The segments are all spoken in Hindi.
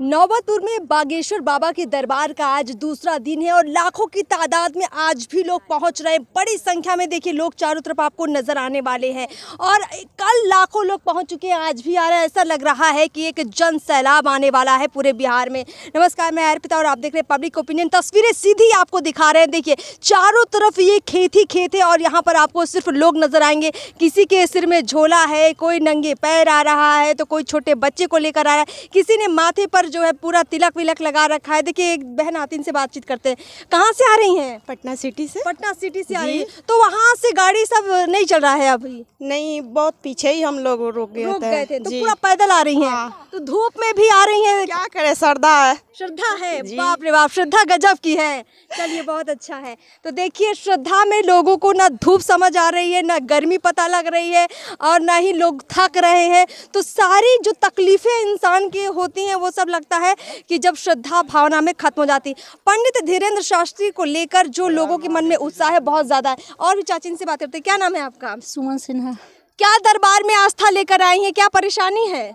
नौबतपुर में बागेश्वर बाबा के दरबार का आज दूसरा दिन है और लाखों की तादाद में आज भी लोग पहुंच रहे हैं बड़ी संख्या में देखिए लोग चारों तरफ आपको नजर आने वाले हैं और कल लाखों लोग पहुंच चुके हैं आज भी आ रहे हैं ऐसा लग रहा है कि एक जन सैलाब आने वाला है पूरे बिहार में नमस्कार मैं अर्पिता और आप देख रहे हैं पब्लिक ओपिनियन तस्वीरें सीधी आपको दिखा रहे हैं देखिए चारों तरफ ये खेत ही खेत है और यहाँ पर आपको सिर्फ लोग नजर आएंगे किसी के सिर में झोला है कोई नंगे पैर आ रहा है तो कोई छोटे बच्चे को लेकर आ रहा है किसी ने माथे पर पर जो है पूरा तिलक विलक लगा रखा है देखिए एक बहन आती इनसे बातचीत करते हैं कहाँ से आ रही हैं पटना सिटी से पटना सिटी से आ रही है तो वहाँ से गाड़ी सब नहीं चल रहा है अभी नहीं बहुत पीछे ही हम लोग रोक गए थे, तो पूरा पैदल आ रही है हाँ। तो धूप में भी आ रही है क्या करे सरदा है श्रद्धा है बाप रे बाप श्रद्धा गजब की है चलिए बहुत अच्छा है तो देखिए श्रद्धा में लोगों को ना धूप समझ आ रही है ना गर्मी पता लग रही है और ना ही लोग थक रहे हैं तो सारी जो तकलीफ़ें इंसान की होती हैं वो सब लगता है कि जब श्रद्धा भावना में ख़त्म हो जाती पंडित धीरेन्द्र शास्त्री को लेकर जो लोगों के मन में उत्साह है बहुत ज़्यादा है और भी चाची से बात करते क्या नाम है आपका सुमन सिन्हा क्या दरबार में आस्था लेकर आई हैं क्या परेशानी है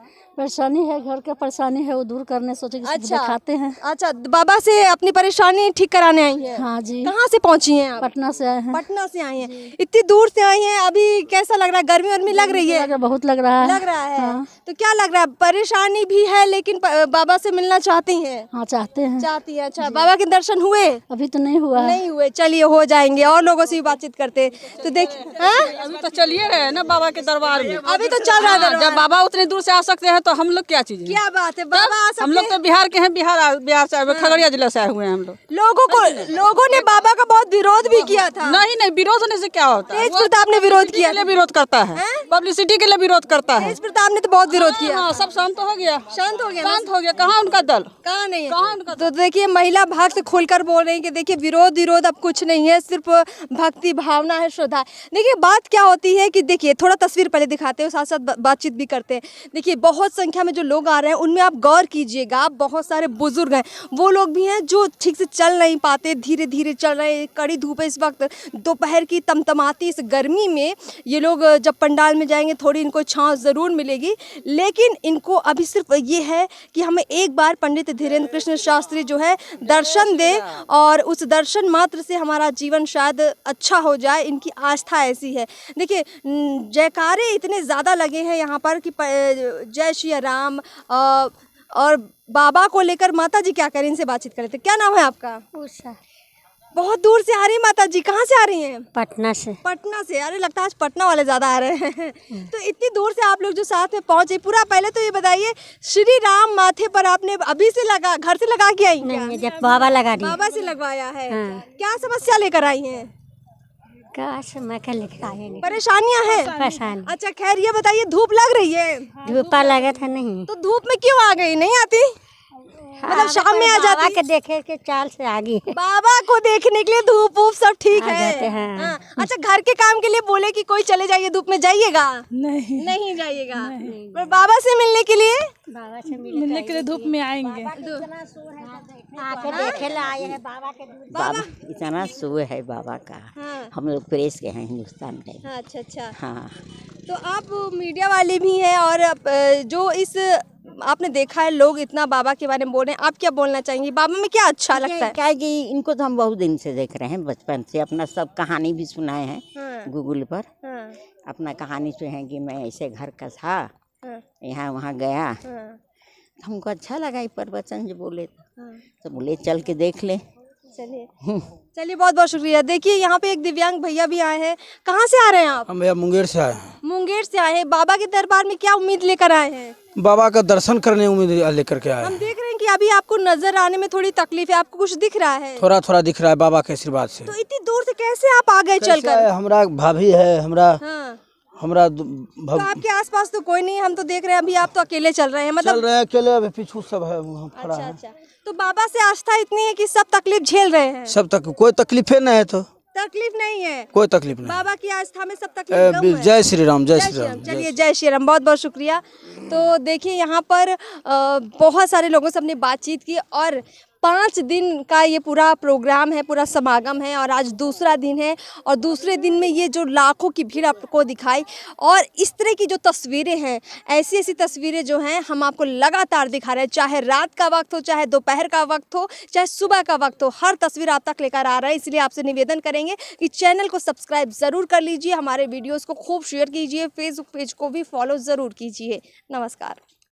परेशानी है घर का परेशानी है वो दूर करने सोचे कि अच्छा खाते हैं अच्छा बाबा से अपनी परेशानी ठीक कराने आई है हाँ जी कहाँ से पहुँची है आप पटना से आए हैं पटना से आई है इतनी दूर से आई है अभी कैसा लग रहा है गर्मी वर्मी लग रही है बहुत लग रहा है लग रहा है हाँ। तो क्या लग रहा है परेशानी भी है लेकिन बाबा से मिलना चाहती है हाँ चाहते हैं चाहती है अच्छा बाबा के दर्शन हुए अभी तो नहीं हुआ नहीं हुए चलिए हो जाएंगे और लोगों से भी बातचीत करते तो देखिए हाँ? अभी तो चलिए रहे ना बाबा के दरबार में अभी तो चल रहा है हाँ, जब बाबा उतनी दूर से आ सकते हैं तो तो हम लोग क्या चीज क्या बात है तो बाबा हम लोग तो बिहार के हैं बिहार बिहार से आए हाँ। खगड़िया जिला से आए हुए हैं हम लोग लोगों को लोगों ने बाबा का बहुत विरोध भी किया था नहीं नहीं विरोध होने से क्या होता है प्रताप ने विरोध किया विरोध करता है हाँ? पब्लिसिटी के लिए विरोध करता है प्रताप ने तो बहुत विरोध किया हाँ, सब शांत हो गया शांत हो गया शांत हो गया कहाँ उनका दल कहाँ नहीं कहाँ उनका तो देखिए महिला भाग से खोलकर बोल रही है कि देखिए विरोध विरोध अब कुछ नहीं है सिर्फ भक्ति भावना है श्रद्धा देखिए बात क्या होती है कि देखिए थोड़ा तस्वीर पहले दिखाते हैं साथ साथ बातचीत भी करते हैं देखिए बहुत बहुत संख्या में जो लोग आ रहे हैं उनमें आप गौर कीजिएगा आप बहुत सारे बुज़ुर्ग हैं वो लोग भी हैं जो ठीक से चल नहीं पाते धीरे धीरे चल रहे हैं कड़ी धूप है इस वक्त दोपहर की तमतमाती इस गर्मी में ये लोग जब पंडाल में जाएंगे थोड़ी इनको छाँव ज़रूर मिलेगी लेकिन इनको अभी सिर्फ ये है कि हमें एक बार पंडित धीरेन्द्र कृष्ण शास्त्री जो है दर्शन दे और उस दर्शन मात्र से हमारा जीवन शायद अच्छा हो जाए इनकी आस्था ऐसी है देखिए जयकारे इतने ज़्यादा लगे हैं यहाँ पर कि जय या राम आ, और बाबा को लेकर माता जी क्या करें इनसे बातचीत थे क्या नाम है आपका उषा बहुत दूर से आ रही है माता जी कहाँ से आ रही हैं पटना से पटना से अरे लगता है आज पटना वाले ज़्यादा आ रहे हैं तो इतनी दूर से आप लोग जो साथ में पहुँचे पूरा पहले तो ये बताइए श्री राम माथे पर आपने अभी से लगा घर से लगा के आई नहीं, नहीं, जब बाबा लगा बाबा से लगवाया है हाँ। क्या समस्या लेकर आई है काश मक्खन हैं परेशानी अच्छा खैर ये बताइए धूप लग रही है धूपा लगा था नहीं तो धूप में क्यों आ गई नहीं आती मतलब हाँ, शाम में आ जाती के देखे के चाल से आ गई बाबा को देखने के लिए धूप वूप सब ठीक है हैं। आ, हाँ, अच्छा घर के काम के लिए बोले कि कोई चले जाइए धूप में जाइएगा नहीं नहीं जाइएगा पर बाबा से मिलने के लिए बाबा से मिलने के लिए धूप में आएंगे बाबा इतना शो तो हाँ। है बाबा का हम लोग प्रेस के हैं हिंदुस्तान के अच्छा अच्छा हाँ तो आप मीडिया वाले भी हैं और जो इस आपने देखा है लोग इतना बाबा के बारे में बोल रहे हैं आप क्या बोलना चाहेंगे बाबा में क्या अच्छा लगता है क्या है कि इनको तो हम बहुत दिन से देख रहे हैं बचपन से अपना सब कहानी भी सुनाए हैं हाँ। गूगल पर हाँ। अपना कहानी सुने कि मैं ऐसे घर का था हाँ। यहाँ वहाँ गया हाँ। हमको अच्छा लगा ये प्रवचन जो बोले हाँ। तो बोले चल के देख ले चलिए हम्म। चलिए बहुत बहुत शुक्रिया देखिए यहाँ पे एक दिव्यांग भैया भी आए हैं कहाँ से आ रहे हैं आप हम भैया मुंगेर से आए हैं मुंगेर से आए हैं बाबा के दरबार में क्या उम्मीद लेकर आए हैं बाबा का दर्शन करने उम्मीद लेकर के आए हम देख रहे हैं कि अभी आपको नजर आने में थोड़ी तकलीफ है आपको कुछ दिख रहा है थोड़ा थोड़ा दिख रहा है बाबा के आशीर्वाद से तो इतनी दूर से कैसे आप आ गए चल कर हमारा भाभी है हमारा हाँ। हमारा तो भग... तो आपके आसपास तो कोई नहीं हम तो देख रहे हैं अभी आप तो अकेले चल रहे हैं मतलब चल रहे हैं अकेले अभी पीछू सब है वहाँ खड़ा अच्छा, है अच्छा। तो बाबा से आस्था इतनी है कि सब तकलीफ झेल रहे हैं सब तक कोई तकलीफे नहीं है तो तकलीफ नहीं है कोई तकलीफ नहीं बाबा की आस्था में सब तकलीफ जय श्री राम जय श्री राम चलिए जय श्री राम बहुत बहुत शुक्रिया तो देखिए यहाँ पर बहुत सारे लोगों से हमने बातचीत की और पाँच दिन का ये पूरा प्रोग्राम है पूरा समागम है और आज दूसरा दिन है और दूसरे दिन में ये जो लाखों की भीड़ आपको दिखाई और इस तरह की जो तस्वीरें हैं ऐसी ऐसी तस्वीरें जो हैं हम आपको लगातार दिखा रहे हैं चाहे रात का वक्त हो चाहे दोपहर का वक्त हो चाहे सुबह का वक्त हो हर तस्वीर आप तक लेकर आ रहा है इसलिए आपसे निवेदन करेंगे कि चैनल को सब्सक्राइब ज़रूर कर लीजिए हमारे वीडियोज़ को खूब शेयर कीजिए फेसबुक पेज को भी फॉलो ज़रूर कीजिए नमस्कार